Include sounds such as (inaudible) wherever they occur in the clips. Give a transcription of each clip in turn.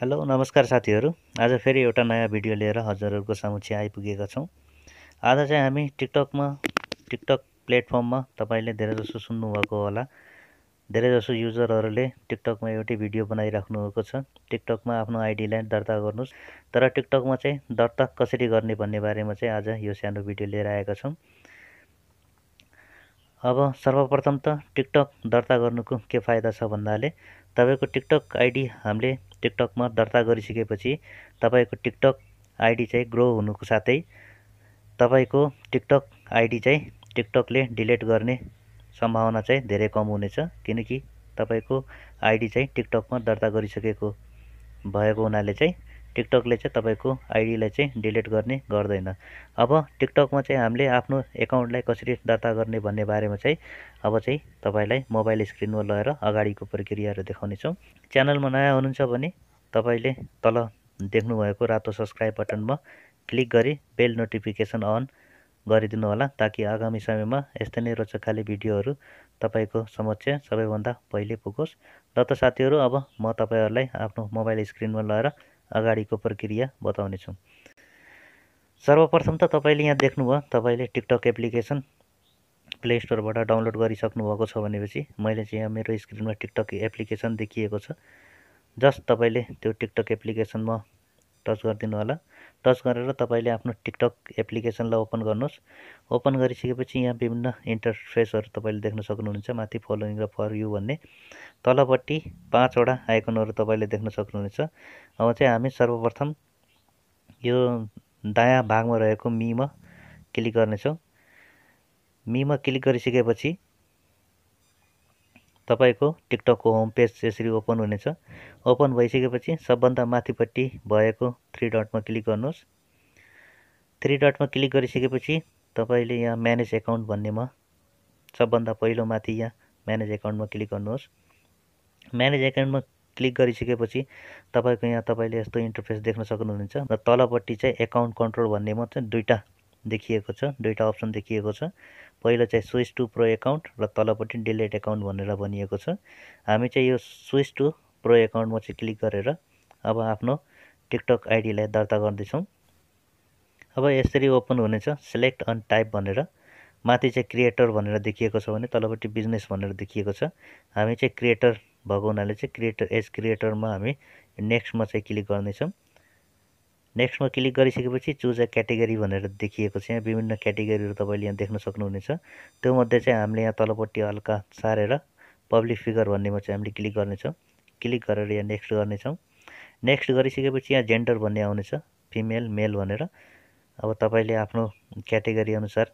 hello नमस्कार साथीहरू आज फेरि एउटा नयाँ भिडियो लिएर हजुरहरूको चाहिँ आइपुगेका छौँ आज चाहिँ हामी टिकटकमा टिकटक प्लेटफर्ममा तपाईँले धेरैजसो सुन्नुभएको होला धेरैजसो युजरहरूले टिकटकमा एउटै भिडियो भएको छ टिकटकमा आफ्नो आइडीलाई दर्ता गर्नुहोस् तर टिकटकमा चाहिँ दर्ता कसरी गर्ने भन्ने बारेमा चाहिँ आज यो सानो भिडियो लिएर आएका छौँ अब सर्वप्रथम त टिकटक दर्ता गर्नुको के फाइदा छ भन्नाले तपाईँको टिकटक आइडी हामीले टिकटकमा दर्ता गरिसकेपछि तपाईँको टिकटक आइडी चाहिँ ग्रो हुनुको साथै तपाईँको टिकटक आइडी चाहिँ टिकटकले डिलिट गर्ने सम्भावना चाहिँ धेरै कम हुनेछ किनकि तपाईँको आइडी चाहिँ टिकटकमा दर्ता गरिसकेको भएको हुनाले चाहिँ टिकटकले चाहिँ तपाईँको आइडीलाई चाहिँ डिलिट गर्ने गर्दैन अब टिकटकमा चाहिँ हामीले आफ्नो एकाउन्टलाई कसरी दर्ता गर्ने भन्ने बारेमा चाहिँ अब चाहिँ तपाईँलाई मोबाइल स्क्रिनमा लगेर अगाडिको प्रक्रियाहरू देखाउनेछौँ च्यानलमा नयाँ हुनुहुन्छ भने तपाईँले तल देख्नुभएको रातो सब्सक्राइब बटनमा क्लिक गरी बेल नोटिफिकेसन अन गरिदिनु होला ताकि आगामी समयमा यस्तै नै रोचक खाले भिडियोहरू तपाईँको समक्ष सबैभन्दा पहिले पुगोस् र त साथीहरू अब म तपाईँहरूलाई आफ्नो मोबाइल स्क्रिनमा लगाएर अगाडिको प्रक्रिया बताउनेछु सर्वप्रथम त तपाईँले यहाँ देख्नुभयो तपाईँले टिकटक एप्लिकेसन प्ले स्टोरबाट डाउनलोड गरिसक्नु भएको छ भनेपछि मैले चाहिँ यहाँ मेरो स्क्रिनमा टिकटक एप्लिकेसन देखिएको छ जस्ट तपाईँले त्यो टिकटक एप्लिकेसनमा टच गरिदिनु होला टच गरेर तपाईँले आफ्नो टिकटक एप्लिकेसनलाई ओपन गर्नुहोस् ओपन गरिसकेपछि यहाँ विभिन्न इन्टरफेसहरू तपाईँले देख्न सक्नुहुन्छ माथि फलोइङ र फर यु भन्ने तलपट्टि पाँचवटा आइकनहरू तपाईँले देख्न सक्नुहुन्छ अब चाहिँ हामी सर्वप्रथम यो दायाँ भागमा रहेको मीमा क्लिक गर्नेछौँ मीमा क्लिक गरिसकेपछि तपाईँको टिकटकको होम पेज यसरी ओपन हुनेछ ओपन भइसकेपछि सबभन्दा माथिपट्टि भएको थ्री डटमा क्लिक गर्नुहोस् थ्री डटमा क्लिक गरिसकेपछि तपाईँले यहाँ म्यानेज एकाउन्ट भन्नेमा सबभन्दा पहिलो माथि यहाँ म्यानेज एकाउन्टमा क्लिक गर्नुहोस् म्यानेज एकाउन्टमा क्लिक गरिसकेपछि तपाईँको यहाँ तपाईँले यस्तो इन्टरफेस देख्न सक्नुहुनेछ र तलपट्टि चाहिँ एकाउन्ट कन्ट्रोल भन्नेमा चाहिँ दुईवटा देखिएको छ दुईवटा अप्सन देखिएको छ पहिलो चाहिँ स्विच टु प्रो एकाउन्ट र तलपट्टि डिलेट एकाउन्ट भनेर भनिएको छ हामी चाहिँ यो स्विच टु प्रो एकाउन्टमा चाहिँ क्लिक गरेर अब आफ्नो टिकटक आइडीलाई दर्ता गर्दैछौँ अब यसरी ओपन हुनेछ सेलेक्ट अन टाइप भनेर माथि चाहिँ क्रिएटर भनेर देखिएको छ भने तलपट्टि बिजनेस भनेर देखिएको छ हामी चाहिँ क्रिएटर भएको हुनाले चाहिँ क्रिएटर एज क्रिएटरमा हामी नेक्स्टमा चाहिँ क्लिक गर्नेछौँ नेक्स्टमा क्लिक गरिसकेपछि चुज अ क्याटेगोरी भनेर देखिएको छ यहाँ विभिन्न क्याटेगोरीहरू तपाईँले यहाँ देख्न सक्नुहुनेछ त्योमध्ये चाहिँ हामीले यहाँ तलपट्टि हल्का सारेर पब्लिक फिगर भन्नेमा चाहिँ हामीले क्लिक गर्नेछौँ क्लिक गरेर यहाँ नेक्स्ट गर्नेछौँ नेक्स्ट गरिसकेपछि यहाँ जेन्डर भन्ने आउनेछ फिमेल मेल भनेर अब तपाईँले आफ्नो क्याटेगोरी अनुसार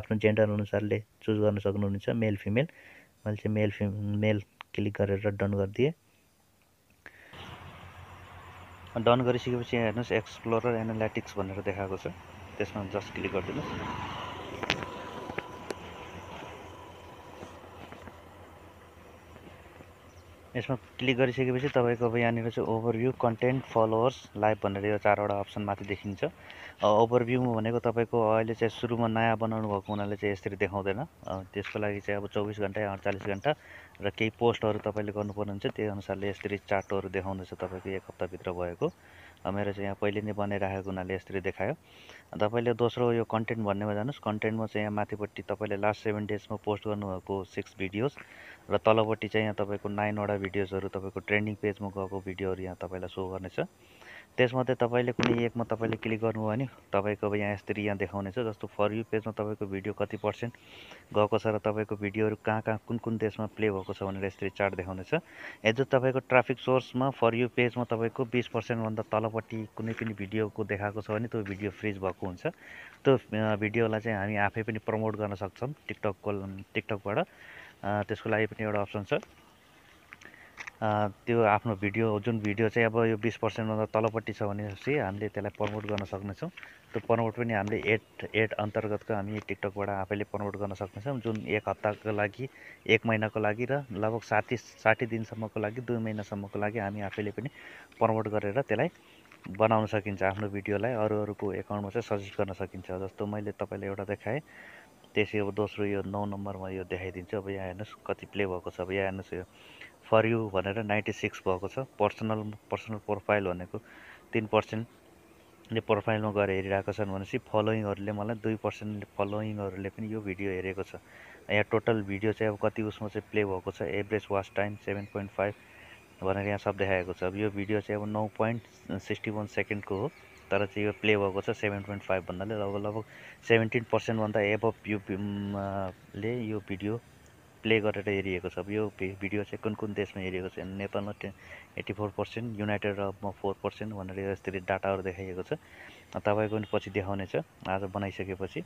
आफ्नो जेन्डर अनुसारले चुज गर्न सक्नुहुनेछ मेल फिमेल मैले चाहिँ मेल फिम मेल क्लिक गरेर डन गरिदिएँ डन गरिसकेपछि यहाँ हेर्नुहोस् एक्सप्लोरर एनालाइटिक्स भनेर देखाएको छ त्यसमा जस्ट क्लिक गरिदिनुहोस् यसमा क्लिक गरिसकेपछि तपाईँको अब यहाँनिर चाहिँ ओभरभ्यू कन्टेन्ट फलोवर्स लाइभ भनेर यो चारवटा अप्सन माथि देखिन्छ ओभरभ्यू भनेको तपाईँको अहिले चाहिँ सुरुमा नयाँ बनाउनु भएको हुनाले चाहिँ यसरी देखाउँदैन त्यसको लागि चाहिँ अब चौबिस घन्टा या अडचालिस घन्टा र केही पोस्टहरू तपाईँले गर्नुपर्ने हुन्छ त्यही अनुसारले यसरी चार्टहरू देखाउँदैछ तपाईँको एक हप्ताभित्र भएको मेरो चाहिँ यहाँ पहिले नै बनाइराखेको हुनाले यसरी देखायो तपाईँले दोस्रो यो कन्टेन्ट भन्नेमा जानुहोस् कन्टेन्टमा चाहिँ यहाँ माथिपट्टि तपाईँले लास्ट सेभेन डेजमा पोस्ट गर्नुभएको सिक्स भिडियोज र तलपट्टि चाहिँ यहाँ तपाईँको नाइनवटा भिडियोजहरू तपाईँको ट्रेन्डिङ पेजमा गएको भिडियोहरू यहाँ तपाईँलाई सो गर्नेछ त्यसमध्ये तपाईँले कुनै एकमा तपाईँले क्लिक गर्नुभयो भने तपाईँको अब यहाँ यस्तरी यहाँ देखाउनेछ जस्तो फर यु पेजमा तपाईँको भिडियो कति पर्सेन्ट गएको छ र तपाईँको भिडियोहरू कहाँ कहाँ कुन कुन देशमा प्ले भएको छ भनेर यसरी चार्ट देखाउनेछ अ तपाईँको ट्राफिक सोर्समा फर यु पेजमा तपाईँको बिस पर्सेन्टभन्दा तलपट्टि कुनै पनि भिडियोको देखाएको छ भने त्यो भिडियो फ्रिज भएको हुन्छ त्यो भिडियोलाई चाहिँ हामी आफै पनि प्रमोट गर्न सक्छौँ टिकटकको टिकटकबाट त्यसको लागि पनि एउटा अप्सन छ त्यो आफ्नो भिडियो जुन भिडियो चाहिँ अब यो बिस पर्सेन्टभन्दा तलपट्टि छ भनेपछि हामीले त्यसलाई प्रमोट गर्न सक्नेछौँ त्यो प्रमोट पनि हामीले एड एड अन्तर्गतको हामी टिकटकबाट आफैले प्रमोट गर्न सक्नेछौँ जुन एक हप्ताको लागि एक महिनाको लागि र लगभग साठी साठी दिनसम्मको लागि दुई महिनासम्मको लागि हामी आफैले पनि प्रमोट गरेर त्यसलाई बनाउन सकिन्छ आफ्नो भिडियोलाई अरू अरूको एकाउन्टमा चाहिँ सजेस्ट गर्न सकिन्छ जस्तो मैले तपाईँलाई एउटा देखाएँ त्यसै अब दोस्रो यो नौ नम्बरमा यो देखाइदिन्छु अब यहाँ हेर्नुहोस् कति प्ले भएको छ अब यहाँ हेर्नुहोस् यो फर यु भनेर नाइन्टी सिक्स भएको छ पर्सनल पर्सनल प्रोफाइल भनेको तिन पर्सेन्टले प्रोफाइलमा गएर हेरिरहेको छन् भनेपछि फलोइङहरूले मलाई दुई पर्सेन्टले फलोइङहरूले पनि यो भिडियो हेरेको छ यहाँ टोटल भिडियो चाहिँ अब कति उसमा चाहिँ प्ले भएको छ average watch time seven point five भनेर यहाँ सब देखाएको छ अब यो भिडियो चाहिँ अब नौ पोइन्ट सिक्सटी वान सेकेन्डको हो तर चाहिँ यो प्ले भएको छ सेभेन पोइन्ट फाइभ भन्नाले लगभग लगभग सेभेन्टिन पर्सेन्टभन्दा एभ यो ले यो भिडियो प्ले गरेर हेरिएको छ यो भिडियो चाहिँ कुन कुन देशमा हेरिएको छ नेपालमा टे एट्टी फोर पर्सेन्ट युनाइटेड अरबमा फोर पर्सेन्ट भनेर यसरी डाटाहरू देखाइएको छ तपाईँको पनि पछि देखाउनेछ आज बनाइसकेपछि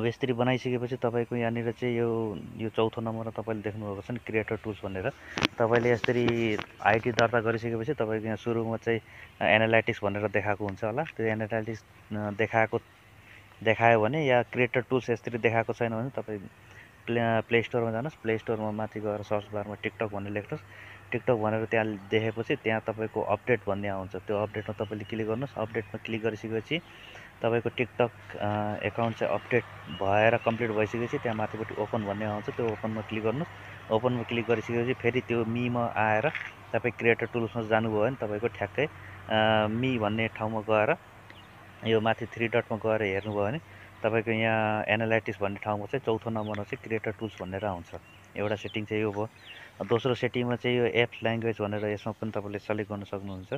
अब यसरी बनाइसकेपछि तपाईँको यहाँनिर चाहिँ यो यो चौथो नम्बरमा तपाईँले देख्नुभएको छ नि क्रिएटर टुल्स भनेर तपाईँले यसरी आइटी दर्ता गरिसकेपछि तपाईँको यहाँ सुरुमा चाहिँ एनालाइटिक्स भनेर देखाएको हुन्छ होला त्यो एनालाइटिक्स देखाएको देखायो भने या क्रिएटर टुल्स यसरी देखाएको छैन भने तपाईँ प्ले प्ले स्टोरमा जानुहोस् प्ले स्टोरमा माथि गएर सर्च बारमा टिकटक भनेर लेख्नुहोस् टिकटक भनेर त्यहाँ देखेपछि त्यहाँ तपाईँको अपडेट भन्ने आउँछ त्यो अपडेटमा तपाईँले क्लिक गर्नुहोस् अपडेटमा क्लिक गरिसकेपछि तपाईँको टिकटक एकाउन्ट चाहिँ अपडेट भएर कम्प्लिट भइसकेपछि त्यहाँ माथिपट्टि ओपन भन्ने आउँछ त्यो ओपनमा क्लिक गर्नुहोस् ओपनमा क्लिक गरिसकेपछि फेरि त्यो मीमा आएर तपाईँ क्रिएटर टुल्समा जानुभयो भने तपाईँको ठ्याक्कै मी भन्ने ठाउँमा गएर यो माथि थ्री डटमा गएर हेर्नुभयो भने तपाईँको यहाँ एनालाइटिस भन्ने ठाउँमा चाहिँ चौथो नम्बरमा चाहिँ क्रिएटर टुल्स भनेर आउँछ एउटा सेटिङ चाहिँ यो भयो दोस्रो सेटिङमा चाहिँ यो एप्स ल्याङ्ग्वेज भनेर यसमा पनि तपाईँले सेलेक्ट गर्न सक्नुहुन्छ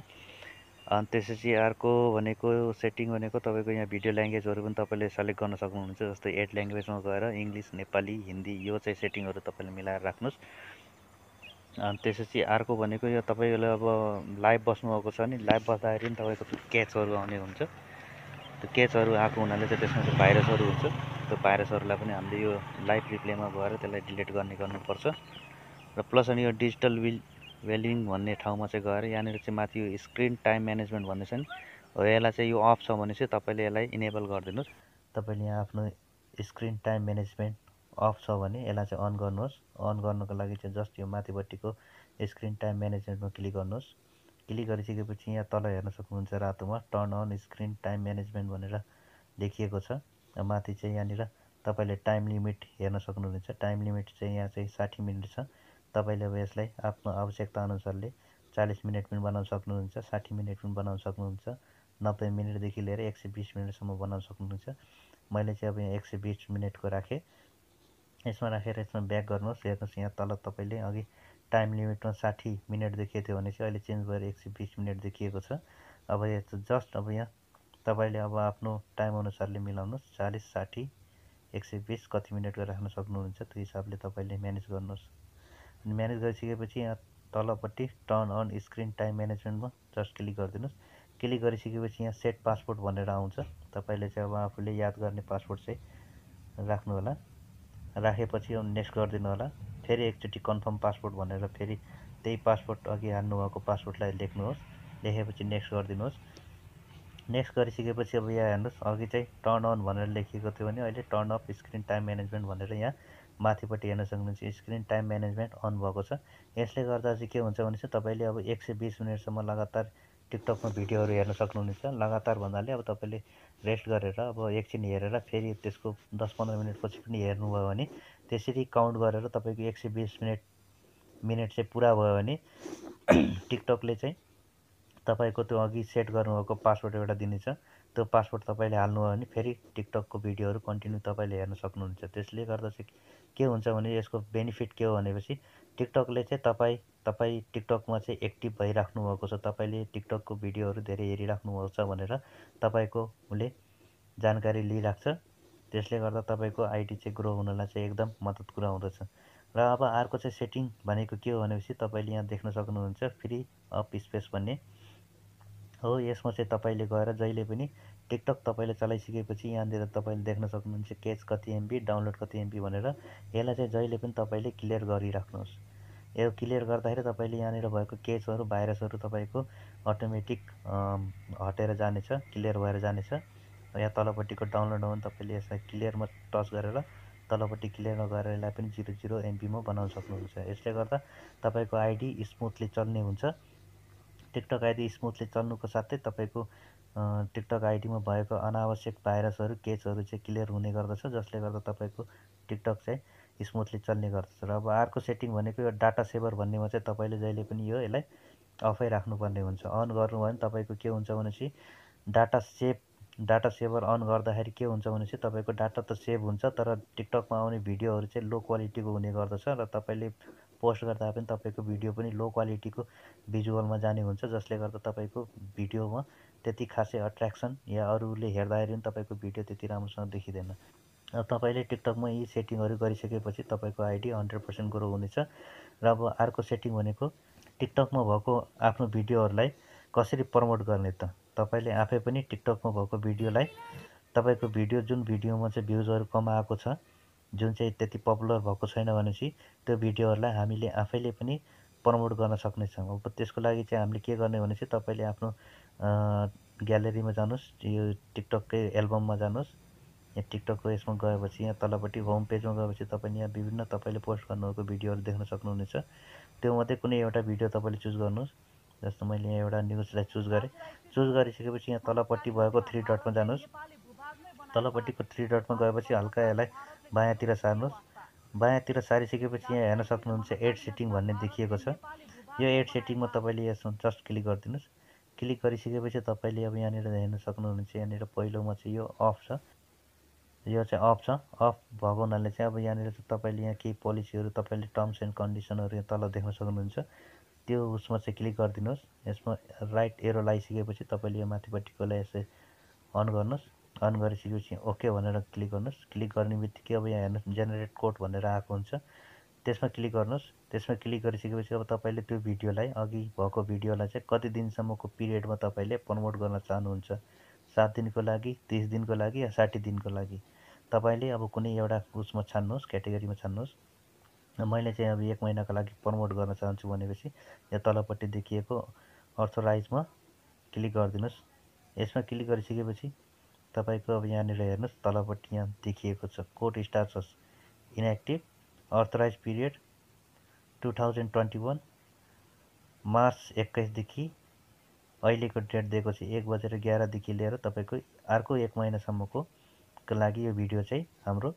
अनि त्यसपछि अर्को भनेको सेटिङ भनेको तपाईँको यहाँ भिडियो ल्याङ्ग्वेजहरू पनि तपाईँले सेलेक्ट गर्न सक्नुहुन्छ जस्तै एड ल्याङ्ग्वेजमा गएर इङ्ग्लिस नेपाली हिन्दी यो चाहिँ सेटिङहरू तपाईँले मिलाएर राख्नुहोस् अनि त्यसपछि अर्को भनेको यो तपाईँले अब लाइभ बस्नुभएको छ नि लाइभ बस्दाखेरि पनि तपाईँको क्याचहरू आउने हुन्छ त्यो क्याचहरू आएको हुनाले चाहिँ त्यसमा चाहिँ भाइरसहरू हुन्छ त्यो भाइरसहरूलाई पनि हामीले यो लाइभ रिप्लेमा गएर त्यसलाई डिलिट गर्ने गर्नुपर्छ र प्लस अनि यो डिजिटल विल वेलिङ भन्ने ठाउँमा चाहिँ गएर यहाँनिर चाहिँ माथि यो स्क्रिन टाइम म्यानेजमेन्ट भन्ने छ नि हो यसलाई चाहिँ यो अफ छ भने चाहिँ तपाईँले यसलाई इनेबल गरिदिनुहोस् तपाईँले यहाँ आफ्नो स्क्रिन टाइम म्यानेजमेन्ट अफ छ भने यसलाई चाहिँ अन गर्नुहोस् अन गर्नुको लागि चाहिँ जस्ट यो माथिपट्टिको स्क्रिन टाइम म्यानेजमेन्टमा क्लिक गर्नुहोस् क्लिक गरिसकेपछि यहाँ तल हेर्न सक्नुहुन्छ रातोमा turn on screen time management भनेर लेखिएको छ माथि चाहिँ यहाँनिर तपाईँले टाइम लिमिट हेर्न सक्नुहुनेछ टाइम लिमिट चाहिँ यहाँ चाहिँ साठी मिनट छ तपाईँले अब यसलाई आफ्नो आवश्यकता अनुसारले चालिस मिनट पनि बनाउन सक्नुहुन्छ साठी मिनट पनि बनाउन सक्नुहुन्छ नब्बे मिनटदेखि लिएर एक सय बिस मिनटसम्म बनाउन सक्नुहुन्छ मैले चाहिँ अब यहाँ एक सय बिस मिनटको राखेँ यसमा राखेर यसमा ब्याक गर्नुहोस् हेर्नुहोस् यहाँ तल तपाईँले अघि टाइम लिमिटमा साठी मिनट देखिएको थियो भने चाहिँ अहिले चेन्ज भएर एक सय बिस मिनट देखिएको छ अब यहाँ जस्ट अब यहाँ तपाईँले अब आफ्नो टाइम अनुसारले मिलाउनुहोस् चालिस साठी एक सय बिस कति मिनटको राख्न सक्नुहुन्छ त्यो हिसाबले तपाईँले म्यानेज गर्नुहोस् अनि म्यानेज गरिसकेपछि यहाँ तलपट्टि टर्न अन स्क्रिन टाइम म्यानेजमेन्टमा जस्ट क्लिक गरिदिनुहोस् क्लिक गरिसकेपछि यहाँ सेट पासपोर्ट भनेर आउँछ तपाईँले चाहिँ अब आफूले याद गर्ने पासपोर्ट चाहिँ राख्नुहोला राखेपछि नेक्स्ट गरिदिनु होला फेरि एकचोटि कन्फर्म पासपोर्ट भनेर फेरि त्यही पासपोर्ट अघि हान्नुभएको पासपोर्टलाई लेख्नुहोस् लेखेपछि नेक्स्ट गरिदिनुहोस् नेक्स्ट गरिसकेपछि अब यहाँ हेर्नुहोस् अघि चाहिँ टर्न अन भनेर लेखिएको थियो भने अहिले turn off screen time management भनेर यहाँ माथिपट्टि हेर्न सक्नुहुन्छ स्क्रिन टाइम म्यानेजमेन्ट अन भएको छ यसले गर्दा चाहिँ के हुन्छ भने चाहिँ तपाईँले अब एक सय बिस मिनटसम्म लगातार टिकटकमा भिडियोहरू हेर्न सक्नुहुनेछ लगातार भन्नाले अब तपाईँले रेस्ट गरेर अब एकछिन हेरेर फेरि त्यसको दस पन्ध्र मिनटपछि पनि हेर्नुभयो भने त्यसरी काउन्ट गरेर तपाईँको एक सय बिस मिनट मिनट चाहिँ पुरा भयो भने (clears throat) टिकटकले चाहिँ तपाईँको त्यो अघि सेट गर्नुभएको पासवर्ड एउटा दिनेछ त्यो पासवर्ड तपाईँले हाल्नुभयो भने फेरि टिकटकको भिडियोहरू कन्टिन्यू तपाईँले हेर्न सक्नुहुन्छ त्यसले गर्दा चाहिँ के हुन्छ भने यसको बेनिफिट के हो भनेपछि टिकटकले चाहिँ तपाईँ तपाईँ टिकटकमा चाहिँ एक्टिभ भइराख्नु भएको छ तपाईँले टिकटकको भिडियोहरू धेरै हेरिराख्नु भएको छ भनेर तपाईँको उसले जानकारी लिइरहेको छ त्यसले गर्दा तपाईँको आइडी चाहिँ ग्रो हुनलाई चाहिँ एकदम मद्दत पुऱ्याउँदछ र अब अर्को चाहिँ सेटिङ भनेको के हो भनेपछि तपाईँले यहाँ देख्न सक्नुहुन्छ फ्री अप स्पेस भन्ने हो यसमा चाहिँ तपाईँले गएर जहिले पनि टिकटक तपाईँले चलाइसकेपछि यहाँनिर तपाईँले देख्न सक्नुहुन्छ केच कति एमबी डाउनलोड कति एमबी भनेर यसलाई चाहिँ जहिले पनि तपाईँले क्लियर गरिराख्नुहोस् यो क्लियर गर्दाखेरि तपाईँले यहाँनिर भएको केचहरू भाइरसहरू तपाईँको अटोमेटिक हटेर जानेछ क्लियर भएर जानेछ यहाँ तलपट्टिको डाउनलोड हो भने तपाईँले यसलाई क्लियरमा टच गरेर तलपट्टि क्लियर नगरेर यसलाई पनि जिरो जिरो एमबीमा बनाउन सक्नुहुन्छ यसले गर्दा तपाईँको आइडी स्मुथली चल्ने हुन्छ टिकटक आइडी स्मुथली चल्नुको साथै तपाईँको टिकटक आइडीमा भएको अनावश्यक भाइरसहरू केचहरू चाहिँ क्लियर हुने गर्दछ जसले गर्दा तपाईँको टिकटक चाहिँ स्मुथली चल्ने गर्दछ र अब अर्को सेटिङ भनेको यो डाटा सेभर भन्नेमा चाहिँ तपाईँले जहिले पनि यो यसलाई अफै राख्नुपर्ने हुन्छ अन गर्नुभयो भने तपाईँको के हुन्छ भनेपछि data save data saver on गर्दाखेरि के हुन्छ भनेपछि तपाईँको डाटा त सेभ हुन्छ तर टिकटकमा आउने भिडियोहरू चाहिँ लो क्वालिटीको हुने गर्दछ र तपाईँले पोस्ट गर्दा पनि तपाईँको भिडियो पनि लो क्वालिटीको भिजुअलमा जाने हुन्छ जसले गर्दा तपाईँको भिडियोमा त्यति खासै अट्र्याक्सन या अरूले हेर्दाखेरि पनि तपाईँको भिडियो त्यति राम्रोसँग देखिँदैन तपाईँले टिकटकमा यी सेटिङहरू गरिसकेपछि तपाईँको आइडी हन्ड्रेड पर्सेन्ट ग्रो हुनेछ र अब अर्को सेटिङ भनेको टिकटकमा भएको आफ्नो भिडियोहरूलाई कसरी प्रमोट गर्ने त तपाईँले आफै पनि टिकटकमा भएको भिडियोलाई तपाईँको भिडियो जुन भिडियोमा चाहिँ भ्युजहरू कम आएको छ जुन चाहिँ त्यति पपुलर भएको छैन भनेपछि त्यो भिडियोहरूलाई हामीले आफैले पनि प्रमोट गर्न सक्नेछौँ अब त्यसको लागि चाहिँ हामीले के गर्ने भने चाहिँ तपाईँले आफ्नो ग्यालेरीमा जानुहोस् यो टिकटककै एल्बममा जानुहोस् यहाँ टिकटकको यसमा गएपछि यहाँ तलपट्टि होम पेजमा गएपछि तपाईँले यहाँ विभिन्न तपाईँले पोस्ट गर्नुभएको भिडियोहरू देख्न सक्नुहुनेछ त्यो मात्रै कुनै एउटा भिडियो तपाईँले चुज गर्नुहोस् जस्तो मैले यहाँ एउटा न्युजलाई चुज गरेँ चुज गरिसकेपछि यहाँ तलपट्टि भएको थ्री डटमा जानुहोस् तलपट्टिको थ्री डटमा गएपछि हल्का यसलाई बायाँतिर सार्नुहोस् बायाँतिर सारिसकेपछि यहाँ हेर्न सक्नुहुन्छ एड सेटिङ भन्ने देखिएको छ यो एड सेटिङमा तपाईँले यसमा जस्ट क्लिक गरिदिनुहोस् क्लिक गरिसकेपछि तपाईँले अब यहाँनिर हेर्न सक्नुहुन्छ यहाँनिर पहिलोमा चाहिँ यो अफ छ यो चाहिँ अफ छ अफ भएको हुनाले चाहिँ अब यहाँनिर चाहिँ तपाईँले यहाँ केही पोलिसीहरू तपाईँले टर्म्स एन्ड कन्डिसनहरू यहाँ तल देख्न सक्नुहुन्छ त्यो उसमा चाहिँ क्लिक गरिदिनुहोस् यसमा राइट एरो लगाइसकेपछि तपाईँले यो माथिपट्टिकोलाई यसरी अन गर्नुहोस् अन गरिसकेपछि ओके भनेर क्लिक गर्नुहोस् क्लिक गर्ने बित्तिकै अब यहाँ हेर्नुहोस् जेनेरेट कोड भनेर आएको हुन्छ त्यसमा क्लिक गर्नुहोस् त्यसमा क्लिक गरिसकेपछि अब तपाईँले त्यो भिडियोलाई अघि भएको भिडियोलाई चाहिँ कति दिनसम्मको पिरियडमा तपाईँले प्रमोट गर्न चाहनुहुन्छ सात दिनको लागि तिस दिनको लागि या साठी दिनको लागि तपाईँले अब कुनै एउटा उसमा छान्नुहोस् क्याटेगोरीमा छान्नुहोस् मैले चाहिँ अब एक महिनाको लागि प्रमोट गर्न चाहन्छु भनेपछि यहाँ तलपट्टि देखिएको अर्थोराइजमा क्लिक गरिदिनुहोस् यसमा क्लिक गरिसकेपछि तपाईँको अब यहाँनिर हेर्नुहोस् तलपट्टि यहाँ देखिएको छ कोड छ inactive authorise period two thousand twenty one March एक्काइसदेखि अहिलेको डेट दिएको छ एक बजेर एघारदेखि लिएर तपाईँको अर्को एक महिनासम्मको लागि यो भिडियो चाहिँ हाम्रो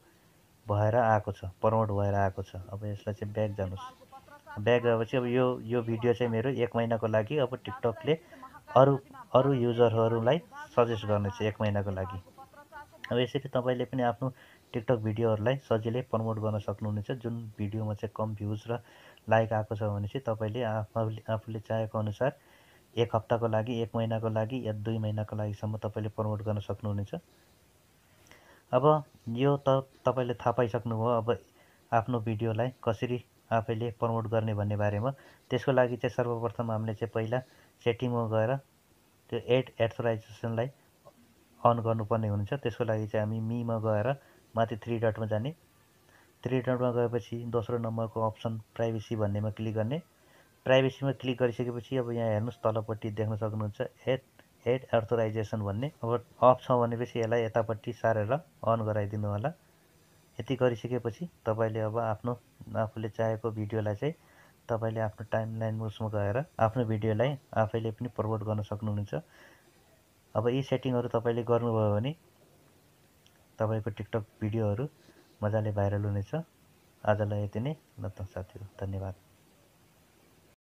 भएर आएको छ प्रमोट भएर आएको छ अब यसलाई चाहिँ ब्याक जानुहोस् ब्याक गएपछि अब यो यो भिडियो चाहिँ मेरो एक महिनाको लागि अब टिकटकले अरू अरू युजरहरूलाई सजेस्ट गर्नेछ एक महिनाको लागि अब यसरी तपाईँले पनि आफ्नो टिकटक भिडियोहरूलाई सजिलै प्रमोट गर्न सक्नुहुनेछ जुन भिडियोमा चाहिँ कम भ्युज र लाइक आएको छ भने चाहिँ तपाईँले आफूले आफूले चाहेको अनुसार एक हप्ताको लागि एक महिनाको लागि या दुई महिनाको लागिसम्म तपाईँले प्रमोट गर्न सक्नुहुनेछ अब यो त तपाईँले थाहा पाइसक्नुभयो अब आफ्नो भिडियोलाई कसरी आफैले प्रमोट गर्ने भन्ने बारेमा त्यसको लागि चाहिँ सर्वप्रथम हामीले चाहिँ पहिला सेटिङमा गएर त्यो एड एथोराइजेसनलाई अन गर्नुपर्ने हुन्छ त्यसको लागि चाहिँ हामी मीमा गएर माथि थ्री डटमा जाने थ्री डटमा गएपछि दोस्रो नम्बरको अप्सन प्राइभेसी भन्नेमा क्लिक गर्ने प्राइभेसीमा क्लिक गरिसकेपछि अब यहाँ हेर्नुहोस् तलपट्टि देख्न सक्नुहुन्छ एड एड एथोराइजेसन भन्ने अब अफ छ भनेपछि यसलाई यतापट्टि सारेर अन गराइदिनु होला यति गरिसकेपछि तपाईँले अब आफ्नो आफूले चाहेको भिडियोलाई चाहिँ तपाईँले आफ्नो टाइम लाइन मुभ्समा गएर आफ्नो भिडियोलाई आफैले पनि प्रमोट गर्न सक्नुहुन्छ अब यी सेटिङहरू तपाईँले गर्नुभयो भने तपाईँको टिकटक भिडियोहरू मजाले भाइरल हुनेछ आजलाई यति नै ल साथीहरू धन्यवाद